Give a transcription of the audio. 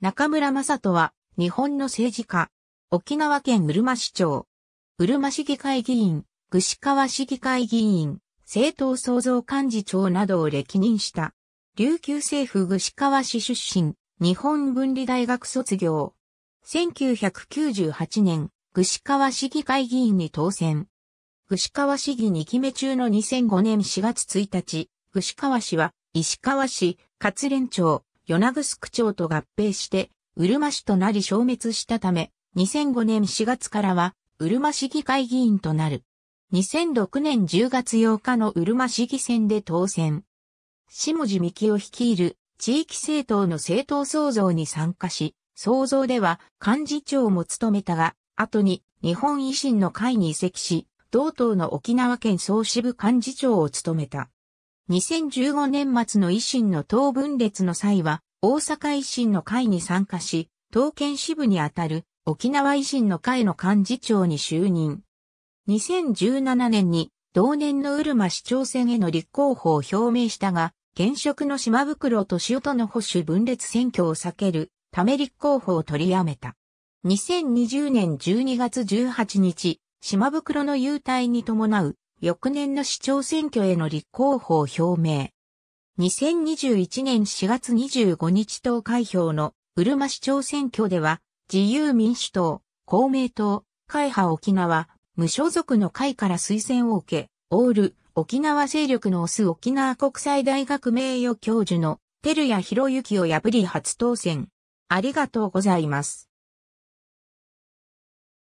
中村正人は、日本の政治家、沖縄県うるま市長、うるま市議会議員、串川市議会議員、政党創造幹事長などを歴任した、琉球政府串川市出身、日本文理大学卒業。1998年、串川市議会議員に当選。串川市議2期目中の2005年4月1日、串川市は、石川市、勝連町、ヨナグスク町と合併して、うるま市となり消滅したため、2005年4月からは、うるま市議会議員となる。2006年10月8日のうるま市議選で当選。下地幹を率いる地域政党の政党創造に参加し、創造では幹事長も務めたが、後に日本維新の会に移籍し、同党の沖縄県総支部幹事長を務めた。2015年末の維新の党分裂の際は、大阪維新の会に参加し、東県支部にあたる沖縄維新の会の幹事長に就任。2017年に同年のうるま市長選への立候補を表明したが、現職の島袋と塩との保守分裂選挙を避けるため立候補を取りやめた。2020年12月18日、島袋の優待に伴う翌年の市長選挙への立候補を表明。2021年4月25日投開票のうるま市長選挙では、自由民主党、公明党、会派沖縄、無所属の会から推薦を受け、オール、沖縄勢力のオス沖縄国際大学名誉教授の照屋博之を破り初当選。ありがとうございます。